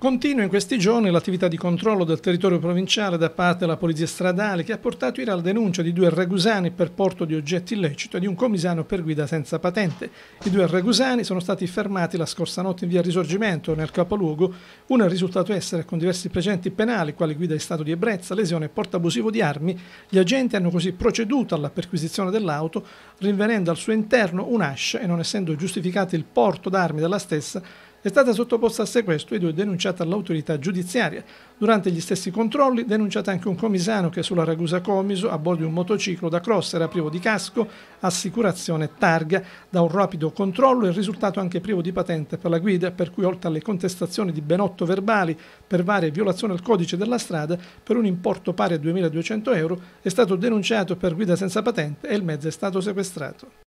Continua in questi giorni l'attività di controllo del territorio provinciale da parte della Polizia Stradale che ha portato ira alla denuncia di due regusani per porto di oggetti illeciti e di un comisano per guida senza patente. I due regusani sono stati fermati la scorsa notte in via Risorgimento, nel capoluogo. Uno è risultato essere con diversi precedenti penali, quali guida in stato di ebbrezza, lesione e porto abusivo di armi. Gli agenti hanno così proceduto alla perquisizione dell'auto, rinvenendo al suo interno un'ascia e non essendo giustificato il porto d'armi della stessa, è stata sottoposta a sequestro ed è denunciata all'autorità giudiziaria. Durante gli stessi controlli denunciata anche un comisano che sulla Ragusa Comiso, a bordo di un motociclo da cross, era privo di casco, assicurazione e targa. Da un rapido controllo è risultato anche privo di patente per la guida, per cui oltre alle contestazioni di ben otto verbali per varie violazioni al codice della strada, per un importo pari a 2.200 euro, è stato denunciato per guida senza patente e il mezzo è stato sequestrato.